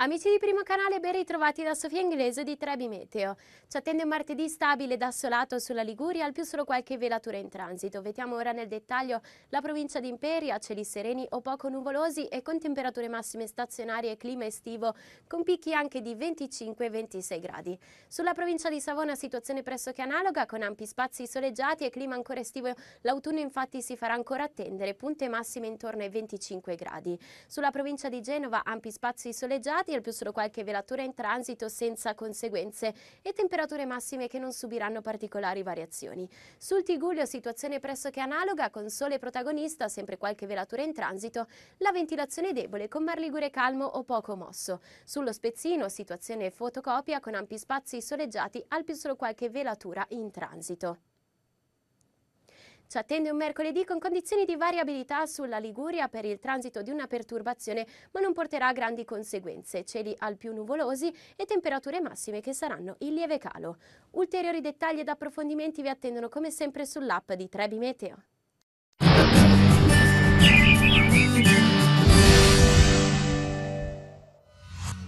Amici di Primo Canale, ben ritrovati da Sofia Inglese di Trebi Meteo. Ci attende un martedì stabile ed assolato sulla Liguria, al più solo qualche velatura in transito. Vediamo ora nel dettaglio la provincia di Imperia, cieli sereni o poco nuvolosi e con temperature massime stazionarie e clima estivo, con picchi anche di 25-26 gradi. Sulla provincia di Savona situazione pressoché analoga, con ampi spazi soleggiati e clima ancora estivo. L'autunno infatti si farà ancora attendere, punte massime intorno ai 25 gradi. Sulla provincia di Genova ampi spazi soleggiati soleggiati al più solo qualche velatura in transito senza conseguenze e temperature massime che non subiranno particolari variazioni. Sul Tiguglio situazione pressoché analoga con sole protagonista, sempre qualche velatura in transito, la ventilazione debole con mar ligure calmo o poco mosso. Sullo Spezzino situazione fotocopia con ampi spazi soleggiati al più solo qualche velatura in transito. Ci attende un mercoledì con condizioni di variabilità sulla Liguria per il transito di una perturbazione, ma non porterà a grandi conseguenze, cieli al più nuvolosi e temperature massime che saranno in lieve calo. Ulteriori dettagli ed approfondimenti vi attendono come sempre sull'app di Trebi Meteo.